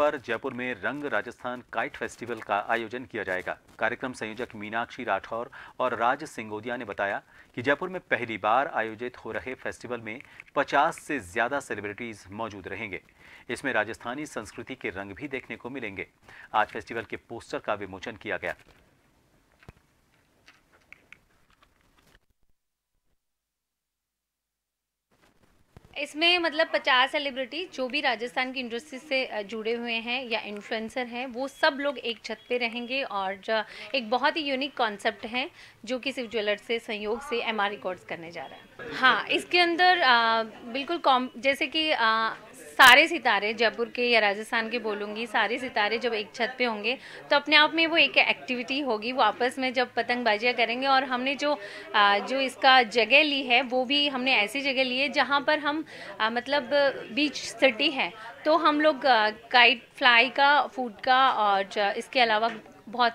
पर जयपुर में रंग राजस्थान काइट फेस्टिवल का आयोजन किया जाएगा कार्यक्रम संयोजक मीनाक्षी राठौर और राज सिंगोदिया ने बताया कि जयपुर में पहली बार आयोजित हो रहे फेस्टिवल में 50 से ज्यादा सेलिब्रिटीज मौजूद रहेंगे इसमें राजस्थानी संस्कृति के रंग भी देखने को मिलेंगे आज फेस्टिवल के पोस्टर का विमोचन किया गया इसमें मतलब 50 सेलिब्रिटी जो भी राजस्थान की इंडस्ट्री से जुड़े हुए हैं या इन्फ्लुएंसर हैं वो सब लोग एक छत पे रहेंगे और एक बहुत ही यूनिक कॉन्सेप्ट है जो कि शिव ज्वेलर्स से संयोग से एमआर रिकॉर्ड्स करने जा रहा है हाँ इसके अंदर आ, बिल्कुल कॉम जैसे कि आ, सारे सितारे जयपुर के या राजस्थान के बोलूँगी सारे सितारे जब एक छत पे होंगे तो अपने आप में वो एक एक्टिविटी होगी वो आपस में जब पतंगबाजियाँ करेंगे और हमने जो आ, जो इसका जगह ली है वो भी हमने ऐसी जगह ली है जहाँ पर हम आ, मतलब बीच सिटी है तो हम लोग काइट फ्लाई का फूड का और इसके अलावा बहुत